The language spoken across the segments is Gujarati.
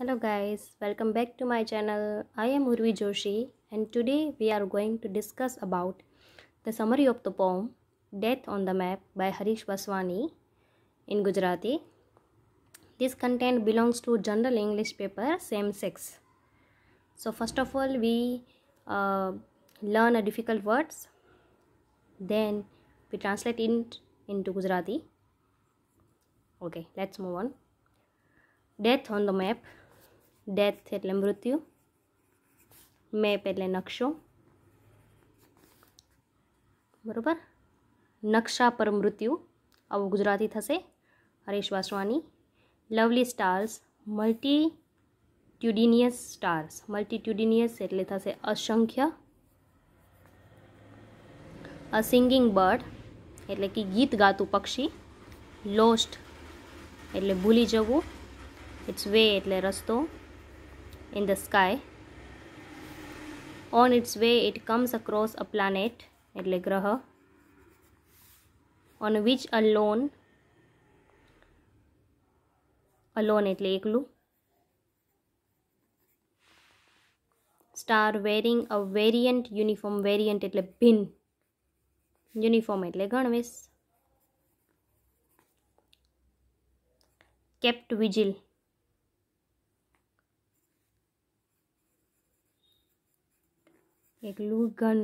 hello guys welcome back to my channel i am urvi joshi and today we are going to discuss about the summary of the poem death on the map by harish vaswani in gujarati this content belongs to general english paper same sex so first of all we uh, learn a difficult words then we translate it into gujarati okay let's move on death on the map death એટલે મૃત્યુ મેપ એટલે નકશો બરોબર નકશા પર મૃત્યુ આવું ગુજરાતી થશે Haresh Vaswani lovely stars multitudinous stars multitudinous એટલે થશે અસંખ્ય અ સિંગિંગ બર્ડ એટલે કે ગીત ગાતું પક્ષી લોસ્ટ એટલે ભૂલી જવું ઇટ્સ વે એટલે રસ્તો in the sky. On its way, it comes across a planet, એટલે ગ્રહ, on which alone, alone એટલે એકલું, star wearing a variant uniform, variant એટલે ભિન્ન, uniform એટલે ગણવેશ, kept vigil એક લુગન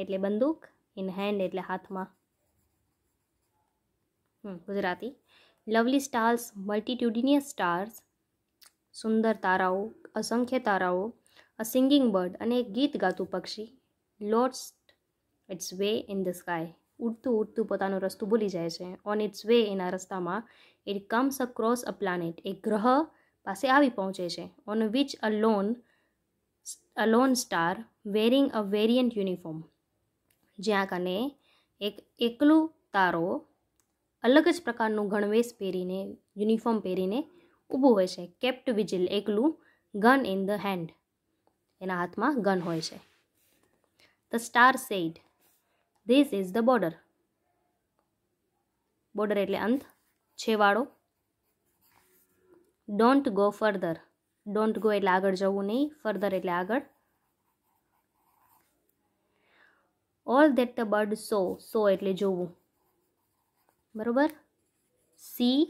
એટલે બંદૂક ઇન હેન્ડ એટલે હાથમાં Gujarati lovely stars multitudinous stars સુંદર તારાઓ અસંખ્ય તારાઓ અ સિંગિંગ બર્ડ અને એક ગીત ગાતું પક્ષી floats its way in the sky ઉડતું ઉડતું પોતાનો રસ્તો ભૂલી જાય છે ઓન ઇટ્સ વે એના રસ્તામાં it comes across a planet એક ગ્રહ પાસે આવી પહોંચે છે on which a lone a lone star wearing a variant uniform જ્યાં કને એક એકલું તારો અલગ જ પ્રકારનું ગણવેશ પહેરીને યુનિફોર્મ પહેરીને ઊભું હોય છે કેપ્ટ વિજિલ એકલું ગન ઇન ધ હેન્ડ એના હાથમાં ગન હોય છે the star said this is the border border એટલે અંત છેવાડો don't go further don't go એટલે આગળ જવું નહીં ફર્ધર એટલે આગળ all that the bird saw saw એટલે જોવું બરાબર સી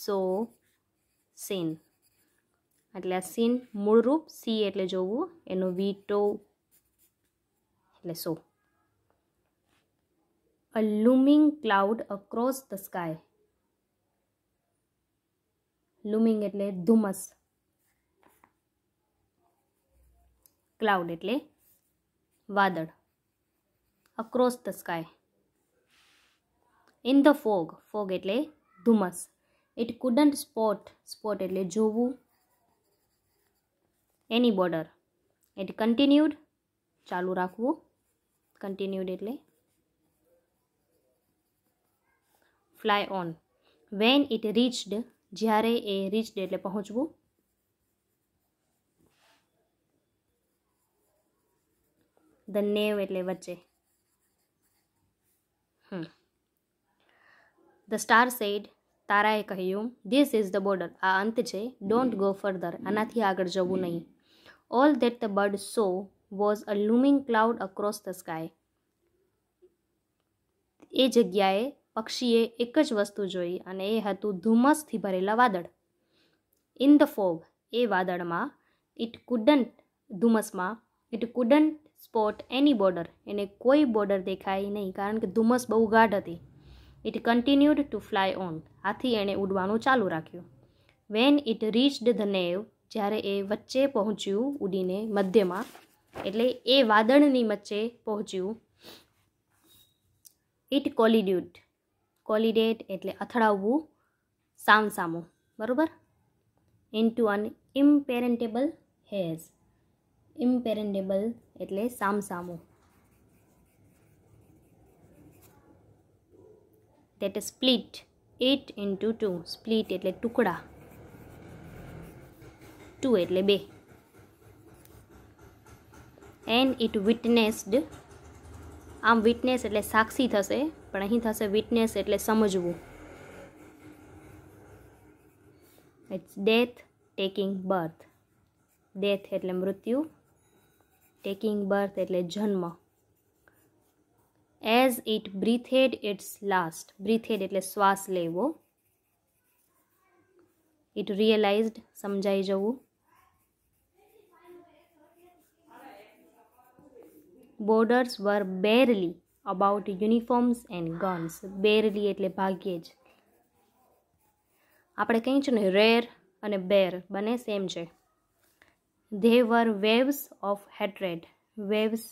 સો સીન એટલે આ સીન મૂળરૂપ સી એટલે જોવું એનો વી ટો એટલે saw a looming cloud across the sky looming એટલે ધુમ્મસ क्लाउड એટલે વાદળ across the sky in the fog fog એટલે ધુમસ ઈટ કુડન્ટ સ્પોટ સ્પોટ એટલે જોવું એની બોર્ડર ઈટ કન્ટિન્યુડ ચાલુ રાખવું કન્ટિન્યુડ એટલે fly on when it reached જ્યારે એ રીચડ એટલે પહોંચવું ધ નેવ એટલે વચ્ચે ધ સ્ટાર સેડ તારાએ કહ્યું ધીસ ઇઝ ધ બોર્ડર આ અંત છે ડોન્ટ ગો ફર્ધર આનાથી આગળ જવું નહીં all that the bird saw was a looming cloud across the sky એ જગ્યાએ પક્ષીએ એક જ વસ્તુ જોઈ અને એ હતું ધુમ્મસથી ભરેલા વાદળ ઇન ધ ફોગ એ વાદળમાં ઇટ કુડન્ટ ધુમ્મસમાં ઇટ કુડન્ટ સ્પોટ એની બોર્ડર એને કોઈ બોર્ડર દેખાય નહીં કારણ કે ધુમ્મસ બહુ ગાઢ હતી it continued to fly on આથી એણે ઉડવાનું ચાલુ રાખ્યું વેન ઇટ રીચડ ધ નેવ જ્યારે એ વચ્ચે પહોંચ્યું ઉડીને મધ્યમાં એટલે એ વાદળની વચ્ચે પહોંચ્યું ઇટ કોલિડ્યુટ કોલિડેટ એટલે અથડાવવું સામસામું બરાબર into an impenetrable haze impenetrable એટલે સામસામું that split it into two split એટલે ટુકડા ટુ એટલે બે એન્ડ ઇટ વિટનેસ્ડ આમ વિટનેસ એટલે સાક્ષી થશે પણ અહીં થશે વિટનેસ એટલે સમજવું it's death taking birth death એટલે મૃત્યુ ટેકિંગ બર્થ એટલે જન્મ as it breathed its last breathed એટલે શ્વાસ લેવો ઇટ રિયલાઇઝડ સમજાઈ જવું borders were barely about uniforms and guns barely એટલે ભાગ્યે જ આપણે કંઈ છે ને રેર અને બેર બંને સેમ છે they were waves of hatred waves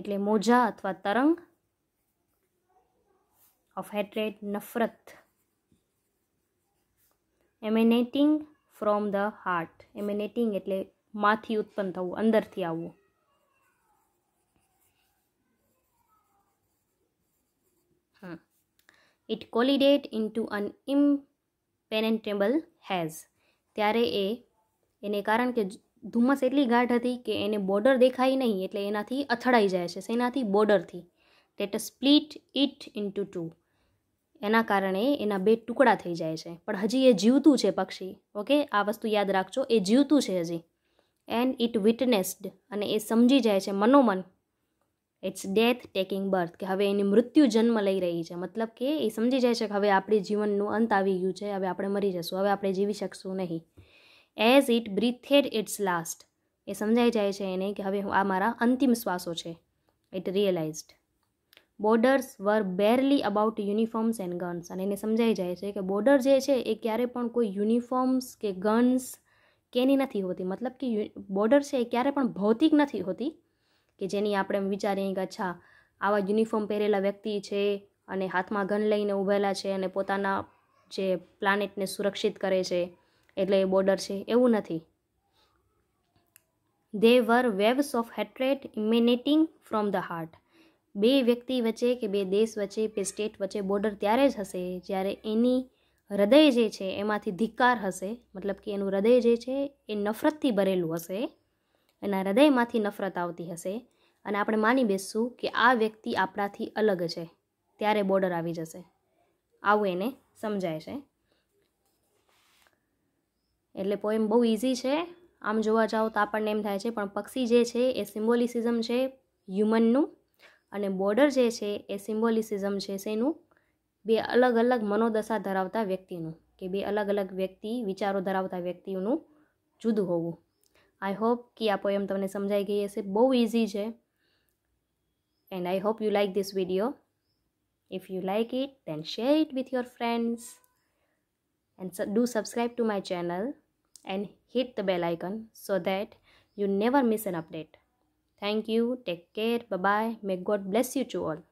એટલે મોજા અથવા તરંગ ઓફ હેટ્રેડ નફરત emanating from the heart emanating એટલે માંથી ઉત્પન્ન થવું અંદરથી આવવું it collided into an impenetrable haze ત્યારે એ એને કારણ કે ધુમ્મસ એટલી ગાઢ હતી કે એને બોર્ડર દેખાય નહીં એટલે એનાથી અથડાઈ જાય છે શેનાથી બોર્ડરથી that split it into two એના કારણે એના બે ટુકડા થઈ જાય છે પણ હજી એ જીવતું છે પક્ષી ઓકે આ વસ્તુ યાદ રાખજો એ જીવતું છે હજી એન્ડ ઇટ વિટનેસ્ડ અને એ સમજી જાય છે મનોમન ઇટ્સ ડેથ ટેકિંગ બર્થ કે હવે એની મૃત્યુ જન્મ લઈ રહી છે મતલબ કે એ સમજી જાય છે કે હવે આપણી જીવનનું અંત આવી ગયું છે હવે આપણે મરી જશું હવે આપણે જીવી શકશું નહીં as it breathed its last એ સમજાઈ જાય છે એને કે હવે આ મારા અંતિમ શ્વાસો છે it realized borders were barely about uniforms and guns અને એને સમજાઈ જાય છે કે બોર્ડર જે છે એ ક્યારે પણ કોઈ યુનિફોર્મ્સ કે ગન્સ કે એની નથી હોતી મતલબ કે બોર્ડર છે એ ક્યારે પણ ભૌતિક નથી હોતી કે જેની આપણે એમ વિચારીએ કે અચ્છા આવા યુનિફોર્મ પહેરેલા વ્યક્તિ છે અને હાથમાં ગન લઈને ઊભેલા છે અને પોતાના જે પ્લાનેટને સુરક્ષિત કરે છે એટલે એ બોર્ડર છે એવું નથી they were waves of hatred emanating from the heart બે વ્યક્તિ વચ્ચે કે બે દેશ વચ્ચે બે સ્ટેટ વચ્ચે બોર્ડર ત્યારે જ હશે જ્યારે એની હૃદય જે છે એમાંથી ધિક્કાર હશે મતલબ કે એનું હૃદય જે છે એ નફરતથી ભરેલું હશે એના હૃદયમાંથી નફરત આવતી હશે અને આપણે માની બેસશું કે આ વ્યક્તિ આપણાથી અલગ છે ત્યારે બોર્ડર આવી જશે આવું એને સમજાય છે એટલે પોએમ બહુ ઇઝી છે આમ જોવા જાઓ તો આપણને એમ થાય છે પણ પક્ષી જે છે એ સિમ્બોલિસિઝમ છે હ્યુમનનું અને બોર્ડર જે છે એ સિમ્બોલિસિઝમ છે શેનું બે અલગ અલગ મનોદશા ધરાવતા વ્યક્તિનું કે બે અલગ અલગ વ્યક્તિ વિચારો ધરાવતા વ્યક્તિઓનું જુદું હોવું આઈ હોપ કે આ પોએમ તમને સમજાઈ ગઈ હશે બહુ ઇઝી છે and I hope you like this video if you like it then share it with your friends and so do subscribe to my channel. and hit the bell icon so that you never miss an update. Thank you. Take care. Bye bye. May God bless you to all.